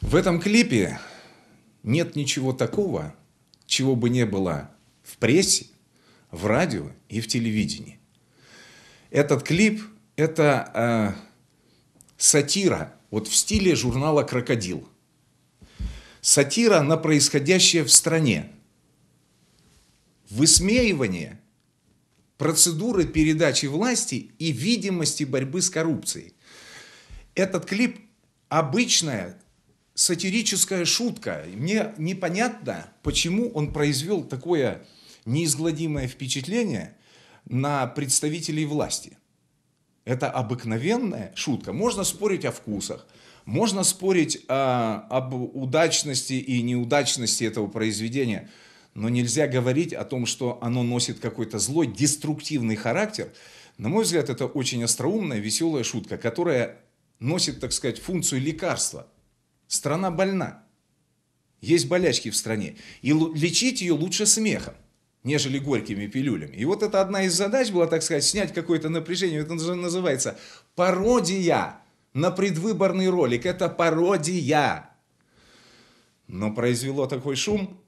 В этом клипе нет ничего такого, чего бы не было в прессе, в радио и в телевидении. Этот клип – это э, сатира, вот в стиле журнала «Крокодил». Сатира на происходящее в стране. Высмеивание процедуры передачи власти и видимости борьбы с коррупцией. Этот клип – обычная сатирическая шутка. Мне непонятно, почему он произвел такое неизгладимое впечатление на представителей власти. Это обыкновенная шутка. Можно спорить о вкусах, можно спорить о, а, об удачности и неудачности этого произведения, но нельзя говорить о том, что оно носит какой-то злой, деструктивный характер. На мой взгляд, это очень остроумная, веселая шутка, которая носит, так сказать, функцию лекарства – Страна больна. Есть болячки в стране. И лечить ее лучше смехом, нежели горькими пилюлями. И вот это одна из задач была, так сказать, снять какое-то напряжение. Это называется пародия на предвыборный ролик. Это пародия. Но произвело такой шум,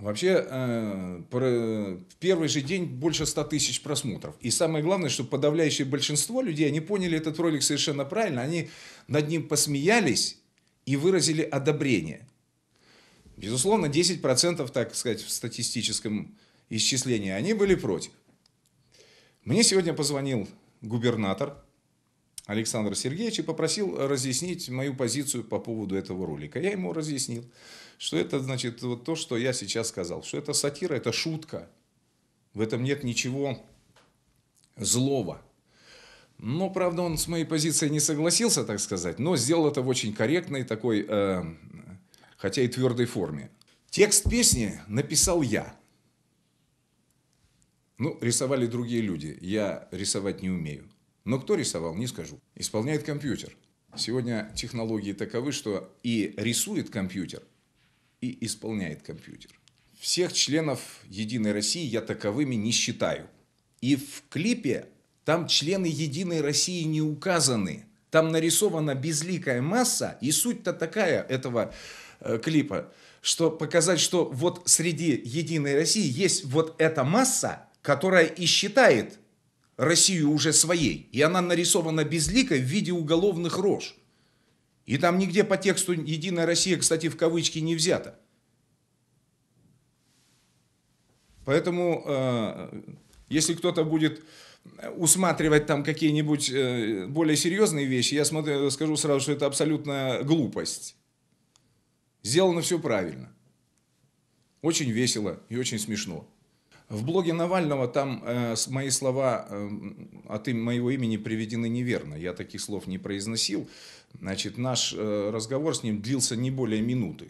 Вообще, э, в первый же день больше 100 тысяч просмотров. И самое главное, что подавляющее большинство людей, они поняли этот ролик совершенно правильно, они над ним посмеялись и выразили одобрение. Безусловно, 10%, так сказать, в статистическом исчислении, они были против. Мне сегодня позвонил губернатор Александра Сергеевича и попросил разъяснить мою позицию по поводу этого ролика. Я ему разъяснил, что это значит вот то, что я сейчас сказал, что это сатира, это шутка. В этом нет ничего злого. Но, правда, он с моей позицией не согласился, так сказать, но сделал это в очень корректной такой, э, хотя и твердой форме. Текст песни написал я. Ну, рисовали другие люди. Я рисовать не умею. Но кто рисовал, не скажу. Исполняет компьютер. Сегодня технологии таковы, что и рисует компьютер, и исполняет компьютер. Всех членов «Единой России» я таковыми не считаю. И в клипе там члены «Единой России» не указаны. Там нарисована безликая масса, и суть-то такая этого э, клипа, что показать, что вот среди «Единой России» есть вот эта масса, которая и считает Россию уже своей, и она нарисована безликой в виде уголовных рож. И там нигде по тексту «Единая Россия», кстати, в кавычки не взята. Поэтому, э, если кто-то будет усматривать там какие-нибудь э, более серьезные вещи, я смотрю, скажу сразу, что это абсолютная глупость. Сделано все правильно. Очень весело и очень смешно. В блоге Навального там э, мои слова э, от моего имени приведены неверно. Я таких слов не произносил. Значит, наш э, разговор с ним длился не более минуты.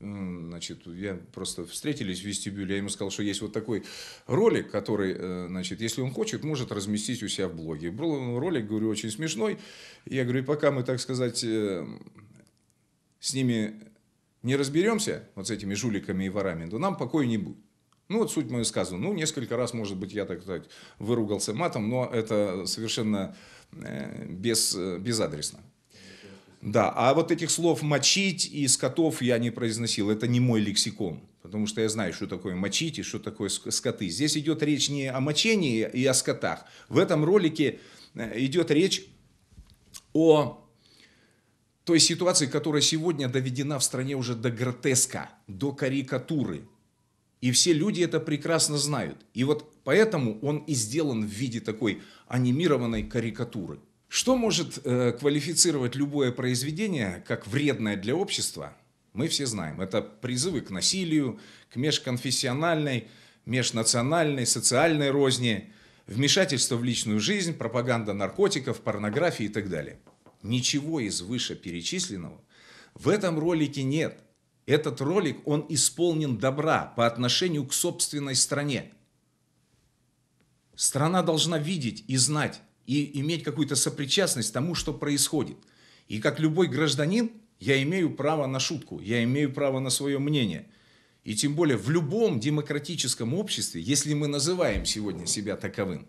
Значит, я просто встретились в вестибюле, я ему сказал, что есть вот такой ролик, который, э, значит, если он хочет, может разместить у себя в блоге. Был Ролик, говорю, очень смешной. Я говорю, и пока мы, так сказать, э, с ними не разберемся, вот с этими жуликами и ворами, то нам покоя не будет. Ну, вот суть мою сказу. Ну, несколько раз, может быть, я, так сказать, выругался матом, но это совершенно э, без, э, безадресно. Да, а вот этих слов «мочить» и «скотов» я не произносил. Это не мой лексикон, потому что я знаю, что такое «мочить» и что такое «скоты». Здесь идет речь не о мочении и о скотах. В этом ролике э, идет речь о той ситуации, которая сегодня доведена в стране уже до гротеска, до карикатуры – и все люди это прекрасно знают. И вот поэтому он и сделан в виде такой анимированной карикатуры. Что может э, квалифицировать любое произведение как вредное для общества, мы все знаем. Это призывы к насилию, к межконфессиональной, межнациональной, социальной розни, вмешательство в личную жизнь, пропаганда наркотиков, порнографии и так далее. Ничего из вышеперечисленного в этом ролике нет. Этот ролик, он исполнен добра по отношению к собственной стране. Страна должна видеть и знать, и иметь какую-то сопричастность тому, что происходит. И как любой гражданин, я имею право на шутку, я имею право на свое мнение. И тем более в любом демократическом обществе, если мы называем сегодня себя таковым,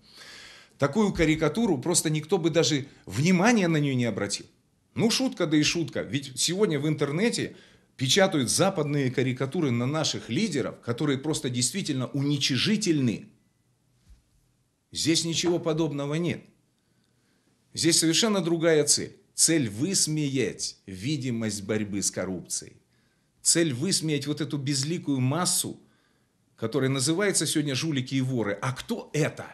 такую карикатуру просто никто бы даже внимания на нее не обратил. Ну, шутка, да и шутка. Ведь сегодня в интернете печатают западные карикатуры на наших лидеров, которые просто действительно уничижительны. Здесь ничего подобного нет. Здесь совершенно другая цель. Цель высмеять видимость борьбы с коррупцией. Цель высмеять вот эту безликую массу, которая называется сегодня жулики и воры. А кто это?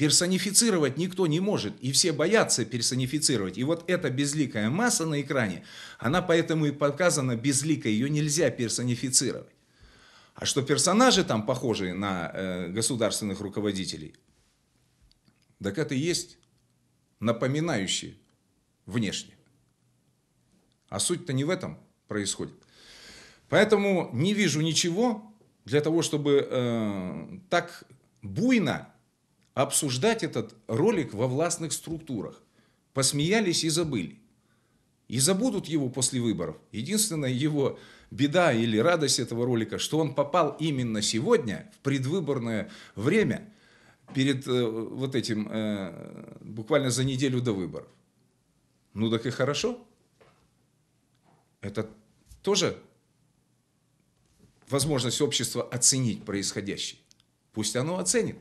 Персонифицировать никто не может, и все боятся персонифицировать. И вот эта безликая масса на экране, она поэтому и показана безликой, ее нельзя персонифицировать. А что персонажи там похожи на э, государственных руководителей, так это и есть напоминающие внешне. А суть-то не в этом происходит. Поэтому не вижу ничего для того, чтобы э, так буйно обсуждать этот ролик во властных структурах. Посмеялись и забыли. И забудут его после выборов. Единственная его беда или радость этого ролика, что он попал именно сегодня, в предвыборное время, перед э, вот этим, э, буквально за неделю до выборов. Ну так и хорошо. Это тоже возможность общества оценить происходящее. Пусть оно оценит.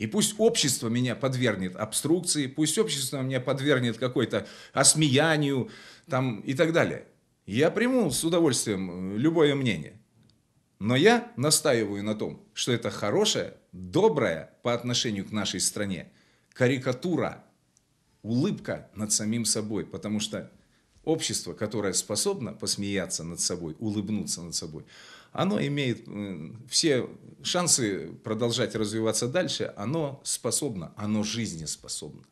И пусть общество меня подвергнет обструкции, пусть общество меня подвергнет какой-то осмеянию там, и так далее. Я приму с удовольствием э, любое мнение. Но я настаиваю на том, что это хорошая, добрая по отношению к нашей стране карикатура, улыбка над самим собой, потому что общество, которое способно посмеяться над собой, улыбнуться над собой, оно имеет все шансы продолжать развиваться дальше, оно способно, оно жизнеспособно.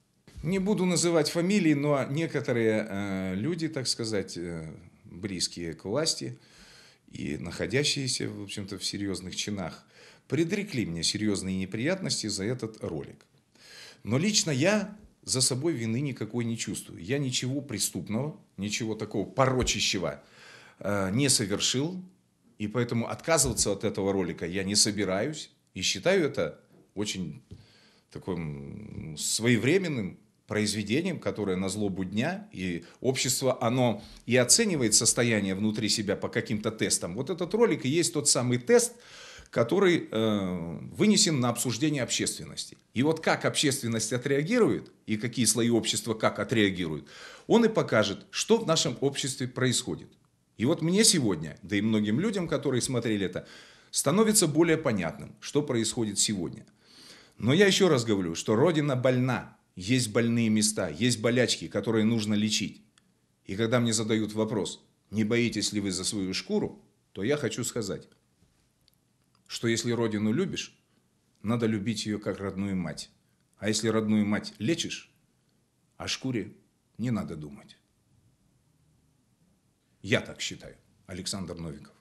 Не буду называть фамилии, но некоторые э, люди, так сказать, э, близкие к власти и находящиеся, в общем-то, в серьезных чинах, предрекли мне серьезные неприятности за этот ролик. Но лично я за собой вины никакой не чувствую. Я ничего преступного, ничего такого порочащего э, не совершил. И поэтому отказываться от этого ролика я не собираюсь. И считаю это очень таким своевременным произведением, которое на злобу дня, и общество, оно и оценивает состояние внутри себя по каким-то тестам. Вот этот ролик и есть тот самый тест, который э, вынесен на обсуждение общественности. И вот как общественность отреагирует, и какие слои общества как отреагируют, он и покажет, что в нашем обществе происходит. И вот мне сегодня, да и многим людям, которые смотрели это, становится более понятным, что происходит сегодня. Но я еще раз говорю, что Родина больна, есть больные места, есть болячки, которые нужно лечить. И когда мне задают вопрос, не боитесь ли вы за свою шкуру, то я хочу сказать, что если Родину любишь, надо любить ее как родную мать. А если родную мать лечишь, о шкуре не надо думать. Я так считаю, Александр Новиков.